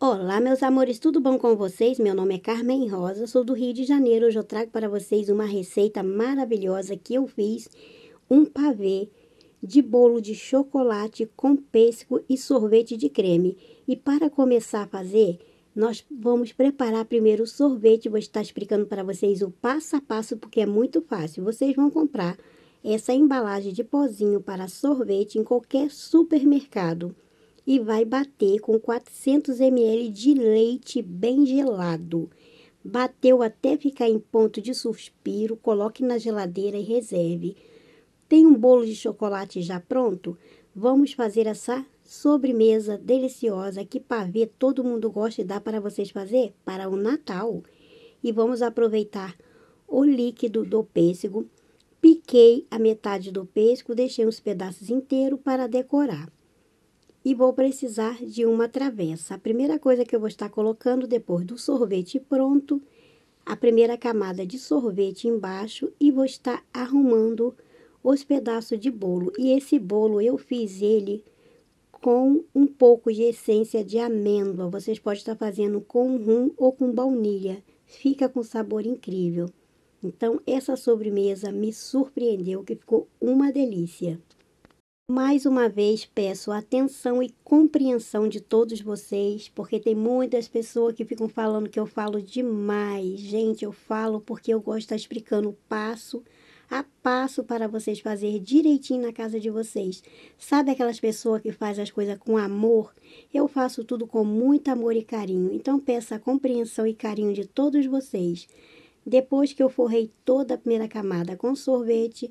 Olá, meus amores, tudo bom com vocês? Meu nome é Carmen Rosa, sou do Rio de Janeiro. Hoje eu trago para vocês uma receita maravilhosa que eu fiz, um pavê de bolo de chocolate com pêssego e sorvete de creme. E para começar a fazer, nós vamos preparar primeiro o sorvete. Vou estar explicando para vocês o passo a passo, porque é muito fácil. Vocês vão comprar essa embalagem de pozinho para sorvete em qualquer supermercado e vai bater com 400 ml de leite bem gelado. Bateu até ficar em ponto de suspiro, coloque na geladeira e reserve. Tem um bolo de chocolate já pronto? Vamos fazer essa sobremesa deliciosa que pavê todo mundo gosta e dá para vocês fazer para o Natal. E vamos aproveitar o líquido do pêssego. Piquei a metade do pêssego, deixei uns pedaços inteiros para decorar e vou precisar de uma travessa. A primeira coisa que eu vou estar colocando depois do sorvete pronto, a primeira camada de sorvete embaixo e vou estar arrumando os pedaços de bolo. E esse bolo eu fiz ele com um pouco de essência de amêndoa. Vocês podem estar fazendo com rum ou com baunilha. Fica com sabor incrível. Então, essa sobremesa me surpreendeu que ficou uma delícia. Mais uma vez peço atenção e compreensão de todos vocês, porque tem muitas pessoas que ficam falando que eu falo demais. Gente, eu falo porque eu gosto de estar explicando passo a passo para vocês fazer direitinho na casa de vocês. Sabe aquelas pessoas que faz as coisas com amor? Eu faço tudo com muito amor e carinho. Então peço a compreensão e carinho de todos vocês. Depois que eu forrei toda a primeira camada com sorvete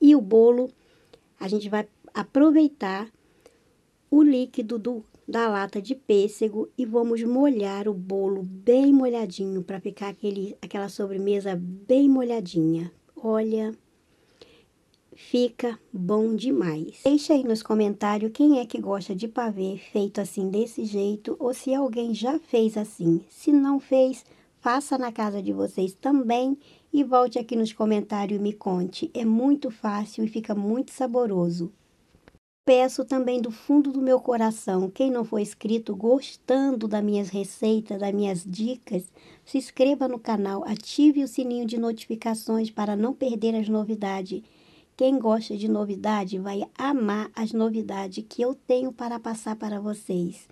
e o bolo, a gente vai aproveitar o líquido do, da lata de pêssego e vamos molhar o bolo bem molhadinho para ficar aquele, aquela sobremesa bem molhadinha. Olha, fica bom demais. Deixa aí nos comentários quem é que gosta de pavê feito assim desse jeito ou se alguém já fez assim. Se não fez, faça na casa de vocês também e volte aqui nos comentários e me conte. É muito fácil e fica muito saboroso. Peço também do fundo do meu coração, quem não for inscrito gostando das minhas receitas, das minhas dicas, se inscreva no canal, ative o sininho de notificações para não perder as novidades. Quem gosta de novidade vai amar as novidades que eu tenho para passar para vocês.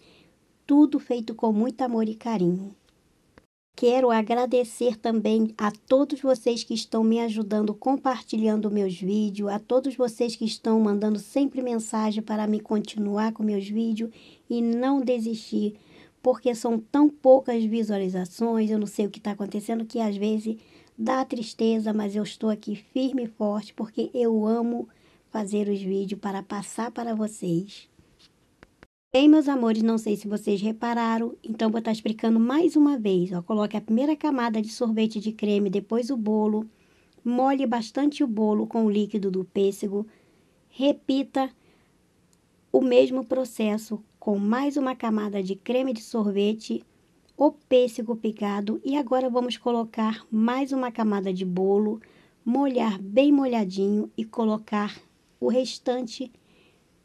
Tudo feito com muito amor e carinho. Quero agradecer também a todos vocês que estão me ajudando compartilhando meus vídeos, a todos vocês que estão mandando sempre mensagem para me continuar com meus vídeos e não desistir, porque são tão poucas visualizações, eu não sei o que está acontecendo, que às vezes dá tristeza, mas eu estou aqui firme e forte, porque eu amo fazer os vídeos para passar para vocês Bem, meus amores, não sei se vocês repararam, então vou estar explicando mais uma vez. Ó, coloque a primeira camada de sorvete de creme, depois o bolo, molhe bastante o bolo com o líquido do pêssego, repita o mesmo processo com mais uma camada de creme de sorvete, o pêssego picado e agora vamos colocar mais uma camada de bolo, molhar bem molhadinho e colocar o restante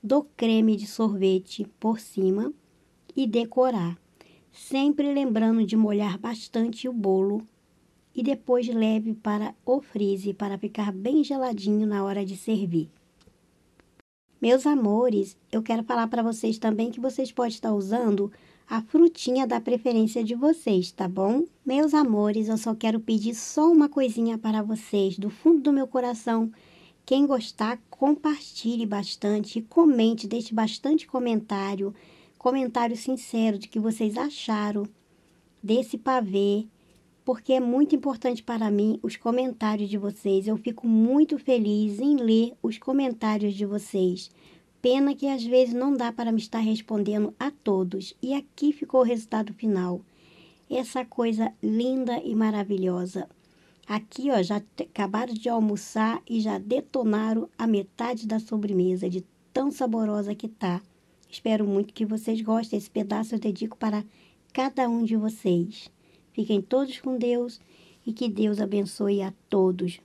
do creme de sorvete por cima e decorar, sempre lembrando de molhar bastante o bolo e depois leve para o freezer para ficar bem geladinho na hora de servir. Meus amores, eu quero falar para vocês também que vocês podem estar usando a frutinha da preferência de vocês, tá bom? Meus amores, eu só quero pedir só uma coisinha para vocês do fundo do meu coração quem gostar, compartilhe bastante, comente, deixe bastante comentário, comentário sincero de que vocês acharam desse pavê, porque é muito importante para mim os comentários de vocês. Eu fico muito feliz em ler os comentários de vocês. Pena que às vezes não dá para me estar respondendo a todos. E aqui ficou o resultado final. Essa coisa linda e maravilhosa. Aqui, ó, já acabaram de almoçar e já detonaram a metade da sobremesa, de tão saborosa que tá. Espero muito que vocês gostem. Esse pedaço eu dedico para cada um de vocês. Fiquem todos com Deus e que Deus abençoe a todos.